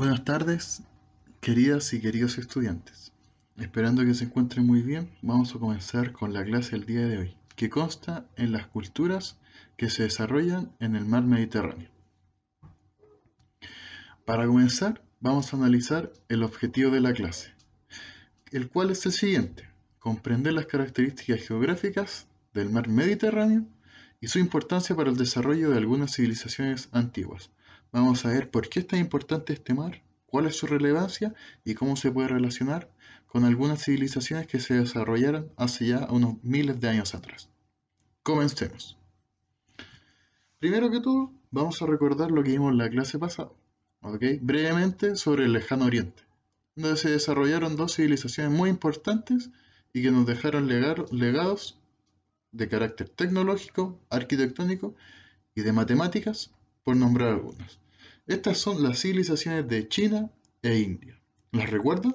Buenas tardes, queridas y queridos estudiantes. Esperando que se encuentren muy bien, vamos a comenzar con la clase del día de hoy, que consta en las culturas que se desarrollan en el mar Mediterráneo. Para comenzar, vamos a analizar el objetivo de la clase, el cual es el siguiente, comprender las características geográficas del mar Mediterráneo y su importancia para el desarrollo de algunas civilizaciones antiguas, Vamos a ver por qué es tan importante este mar, cuál es su relevancia y cómo se puede relacionar con algunas civilizaciones que se desarrollaron hace ya unos miles de años atrás. Comencemos. Primero que todo, vamos a recordar lo que vimos en la clase pasada, ¿ok? brevemente sobre el lejano oriente, donde se desarrollaron dos civilizaciones muy importantes y que nos dejaron legados de carácter tecnológico, arquitectónico y de matemáticas por nombrar algunas. Estas son las civilizaciones de China e India. ¿Las recuerdan?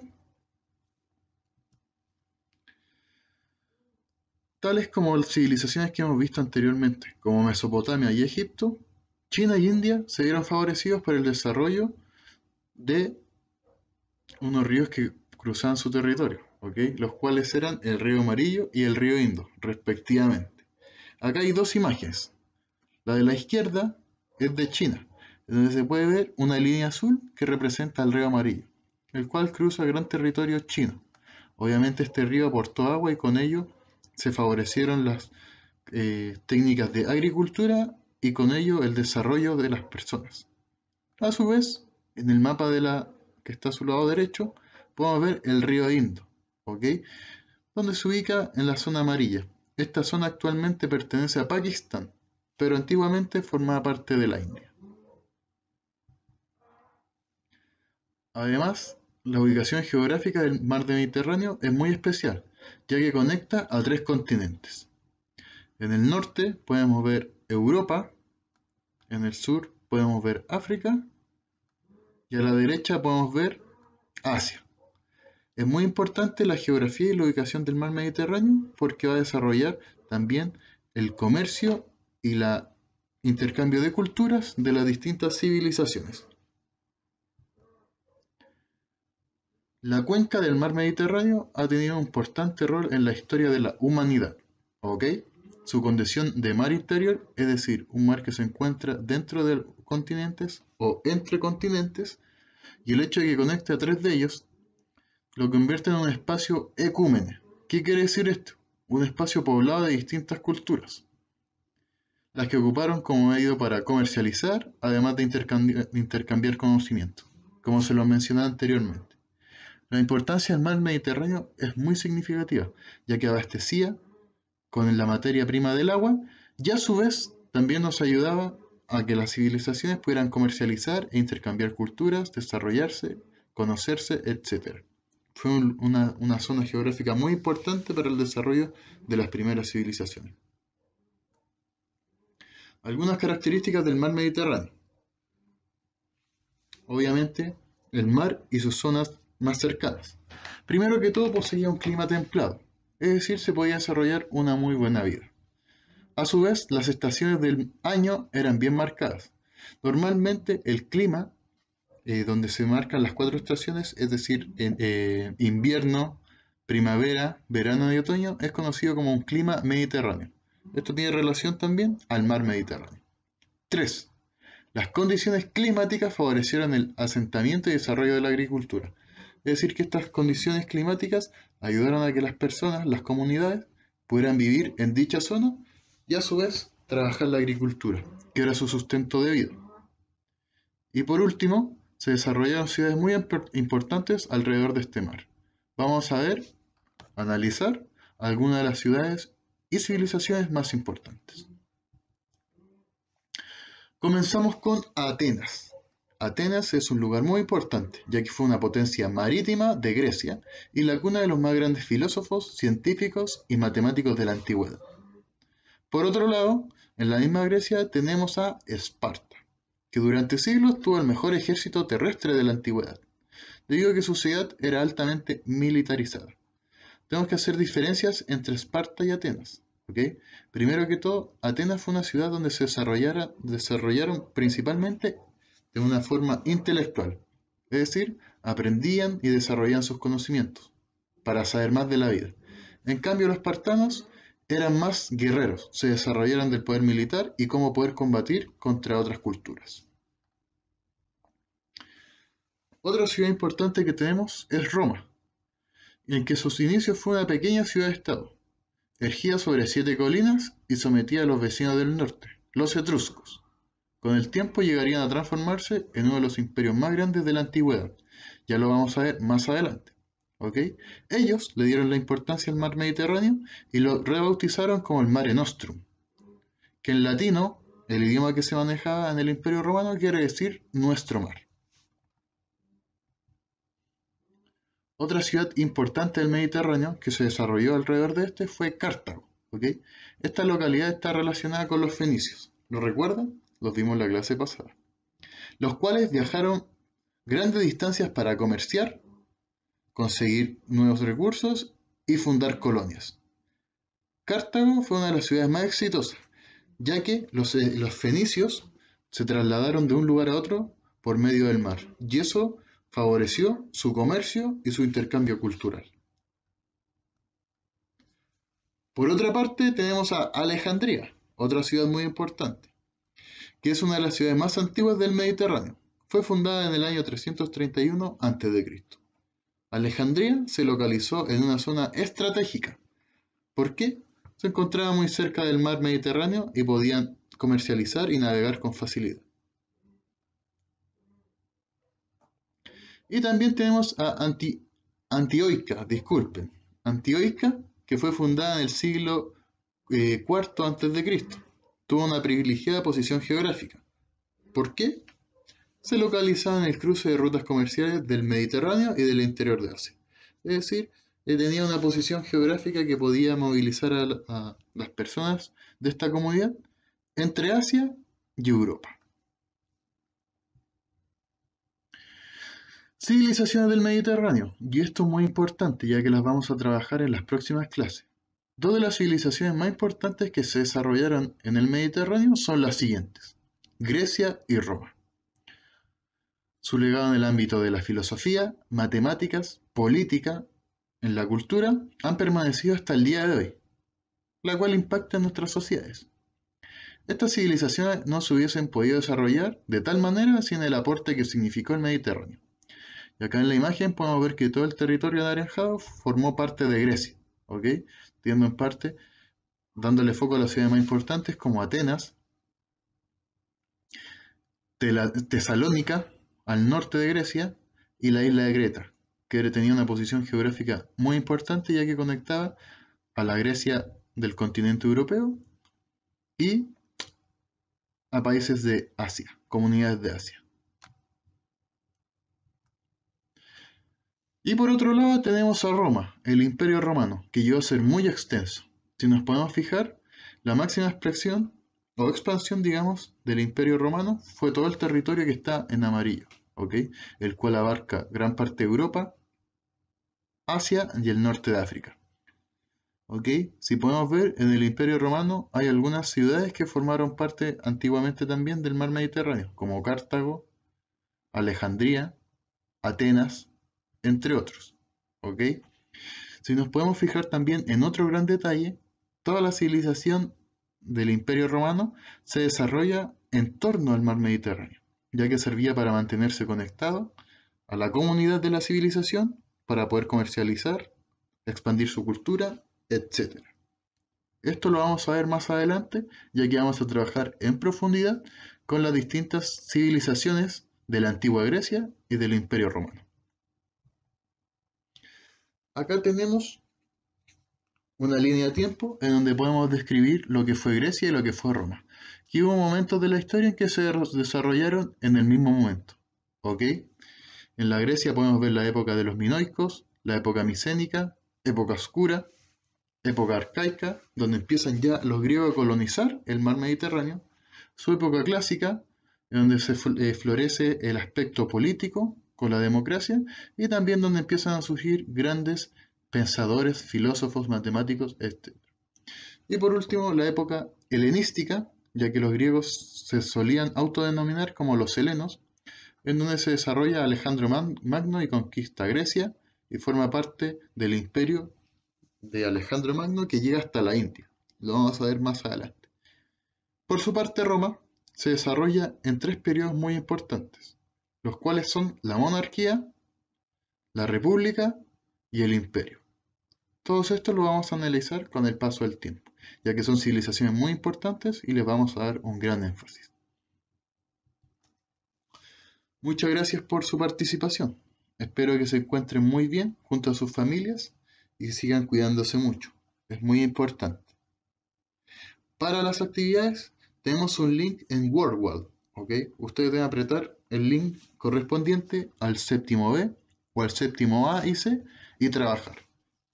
Tales como las civilizaciones que hemos visto anteriormente, como Mesopotamia y Egipto, China y India se vieron favorecidos por el desarrollo de unos ríos que cruzaban su territorio, los cuales eran el río Amarillo y el río Indo, respectivamente. Acá hay dos imágenes. La de la izquierda es de China, donde se puede ver una línea azul que representa el río amarillo, el cual cruza gran territorio chino. Obviamente este río aportó agua y con ello se favorecieron las eh, técnicas de agricultura y con ello el desarrollo de las personas. A su vez, en el mapa de la que está a su lado derecho, podemos ver el río Indo, ¿ok? Donde se ubica en la zona amarilla. Esta zona actualmente pertenece a Pakistán, pero antiguamente formaba parte de la India. Además, la ubicación geográfica del mar Mediterráneo es muy especial, ya que conecta a tres continentes. En el norte podemos ver Europa, en el sur podemos ver África y a la derecha podemos ver Asia. Es muy importante la geografía y la ubicación del mar Mediterráneo porque va a desarrollar también el comercio y la intercambio de culturas de las distintas civilizaciones. La cuenca del mar Mediterráneo ha tenido un importante rol en la historia de la humanidad. Su condición de mar interior, es decir, un mar que se encuentra dentro de continentes o entre continentes, y el hecho de que conecte a tres de ellos lo convierte en un espacio ecúmene. ¿Qué quiere decir esto? Un espacio poblado de distintas culturas las que ocuparon como medio para comercializar, además de, intercambiar, conocimiento, como se lo mencionaba anteriormente. La importancia del mar Mediterráneo es muy significativa, ya que abastecía con la materia prima del agua y a su vez también nos ayudaba a que las civilizaciones pudieran comercializar e intercambiar culturas, desarrollarse, conocerse, etc. Fue una zona geográfica muy importante para el desarrollo de las primeras civilizaciones. Algunas características del mar Mediterráneo. Obviamente, el mar y sus zonas más cercanas. Primero que todo, poseía un clima templado, es decir, se podía desarrollar una muy buena vida. A su vez, las estaciones del año eran bien marcadas. Normalmente, el clima eh, donde se marcan las cuatro estaciones, es decir, eh, invierno, primavera, verano y otoño, es conocido como un clima mediterráneo. Esto tiene relación también al mar Mediterráneo. 3. Las condiciones climáticas favorecieron el asentamiento y desarrollo de la agricultura. Es decir, que estas condiciones climáticas ayudaron a que las personas, las comunidades, pudieran vivir en dicha zona y a su vez trabajar la agricultura, que era su sustento de vida. Y por último, se desarrollaron ciudades muy importantes alrededor de este mar. Vamos a ver, analizar algunas de las ciudades y civilizaciones más importantes. Comenzamos con Atenas. Atenas es un lugar muy importante, ya que fue una potencia marítima de Grecia y la cuna de los más grandes filósofos, científicos y matemáticos de la antigüedad. Por otro lado, en la misma Grecia tenemos a Esparta, que durante siglos tuvo el mejor ejército terrestre de la antigüedad, debido a que su ciudad era altamente militarizada tenemos que hacer diferencias entre Esparta y Atenas. Primero que todo, Atenas fue una ciudad donde se desarrollaron principalmente de una forma intelectual, es decir, aprendían y desarrollaban sus conocimientos para saber más de la vida. En cambio, los espartanos eran más guerreros, se desarrollaron del poder militar y cómo poder combatir contra otras culturas. Otra ciudad importante que tenemos es Roma, en que sus inicios fue una pequeña ciudad-estado, ergía sobre siete colinas y sometida a los vecinos del norte, los etruscos. Con el tiempo llegarían a transformarse en uno de los imperios más grandes de la antigüedad. Ya lo vamos a ver más adelante. ¿ok? Ellos le dieron la importancia al mar Mediterráneo y lo rebautizaron como el Mare Nostrum, que en latino, el idioma que se manejaba en el imperio romano, quiere decir nuestro mar. Otra ciudad importante del Mediterráneo que se desarrolló alrededor de este fue Cartago. ¿okay? Esta localidad está relacionada con los fenicios. ¿Lo recuerdan? Los vimos la clase pasada. Los cuales viajaron grandes distancias para comerciar, conseguir nuevos recursos y fundar colonias. Cartago fue una de las ciudades más exitosas, ya que los eh, fenicios se trasladaron de un lugar a otro por medio del mar, y eso favoreció su comercio y su intercambio cultural. Por otra parte, tenemos a Alejandría, otra ciudad muy importante, que es una de las ciudades más antiguas del Mediterráneo. Fue fundada en el año 331 a.C. Alejandría se localizó en una zona estratégica. ¿Por qué? Se encontraba muy cerca del mar Mediterráneo y podían comercializar y navegar con facilidad. Y también tenemos a Antioica, disculpen, Antioica, que fue fundada en el siglo eh, antes de Cristo. Tuvo una privilegiada posición geográfica. ¿Por qué? Se localizaba en el cruce de rutas comerciales del Mediterráneo y del interior de Asia. Es decir, eh, tenía una posición geográfica que podía movilizar a, a las personas de esta comunidad entre Asia y Europa. Civilizaciones del Mediterráneo, y esto es muy importante ya que las vamos a trabajar en las próximas clases. Dos de las civilizaciones más importantes que se desarrollaron en el Mediterráneo son las siguientes, Grecia y Roma. Su legado en el ámbito de la filosofía, matemáticas, política, en la cultura, han permanecido hasta el día de hoy, la cual impacta en nuestras sociedades. Estas civilizaciones no se hubiesen podido desarrollar de tal manera sin el aporte que significó el Mediterráneo. Y acá en la imagen podemos ver que todo el territorio de anaranjado formó parte de Grecia, ¿ok? en parte, dándole foco a las ciudades más importantes como Atenas, Tesalónica, al norte de Grecia, y la isla de Greta, que tenía una posición geográfica muy importante ya que conectaba a la Grecia del continente europeo y a países de Asia, comunidades de Asia. Y por otro lado tenemos a Roma, el imperio romano, que llegó a ser muy extenso. Si nos podemos fijar, la máxima expresión o expansión, digamos, del imperio romano fue todo el territorio que está en amarillo, ¿ok? El cual abarca gran parte de Europa, Asia y el norte de África. ¿ok? Si podemos ver, en el Imperio Romano hay algunas ciudades que formaron parte antiguamente también del mar Mediterráneo, como Cartago, Alejandría, Atenas, entre otros. ¿Ok? Si nos podemos fijar también en otro gran detalle, toda la civilización del Imperio Romano se desarrolla en torno al mar Mediterráneo, ya que servía para mantenerse conectado a la comunidad de la civilización, para poder comercializar, expandir su cultura, etc. Esto lo vamos a ver más adelante, ya que vamos a trabajar en profundidad con las distintas civilizaciones de la antigua Grecia y del Imperio Romano. Acá tenemos una línea de tiempo en donde podemos describir lo que fue Grecia y lo que fue Roma. Que hubo momentos de la historia en que se desarrollaron en el mismo momento. ¿Ok? En la Grecia podemos ver la época de los minoicos, la época micénica, época oscura, época arcaica, donde empiezan ya los griegos a colonizar el mar Mediterráneo, su época clásica, en donde se eh, florece el aspecto político, con la democracia y también donde empiezan a surgir grandes pensadores, filósofos, matemáticos, etc. Y por último, la época helenística, ya que los griegos se solían autodenominar como los helenos, en donde se desarrolla Alejandro Magno y conquista Grecia y forma parte del imperio de Alejandro Magno que llega hasta la India. Lo vamos a ver más adelante. Por su parte, Roma se desarrolla en tres periodos muy importantes los cuales son la monarquía, la república y el imperio. Todos estos lo vamos a analizar con el paso del tiempo, ya que son civilizaciones muy importantes y les vamos a dar un gran énfasis. Muchas gracias por su participación. Espero que se encuentren muy bien junto a sus familias y sigan cuidándose mucho. Es muy importante. Para las actividades tenemos un link en WordWall. ¿ok? Ustedes deben apretar el link correspondiente al séptimo B o al séptimo A y C y trabajar.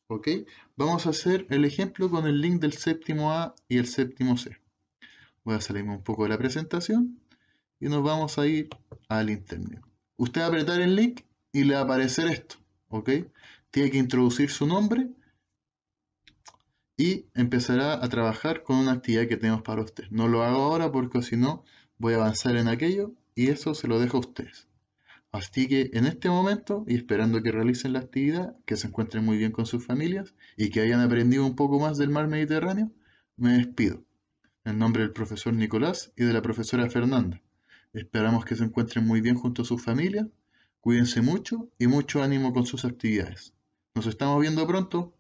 ¿Ok? Vamos a hacer el ejemplo con el link del séptimo A y el séptimo C. Voy a salirme un poco de la presentación y nos vamos a ir al interno. Usted va a apretar el link y le va a aparecer esto. ¿Ok? Tiene que introducir su nombre y empezará a trabajar con una actividad que tenemos para usted. No lo hago ahora porque si no voy a avanzar en aquello y eso se lo dejo a ustedes. Así que en este momento, y esperando que realicen la actividad, que se encuentren muy bien con sus familias y que hayan aprendido un poco más del mar Mediterráneo, me despido. En nombre del profesor Nicolás y de la profesora Fernanda. Esperamos que se encuentren muy bien junto a sus familias. Cuídense mucho y mucho ánimo con sus actividades. Nos estamos viendo pronto.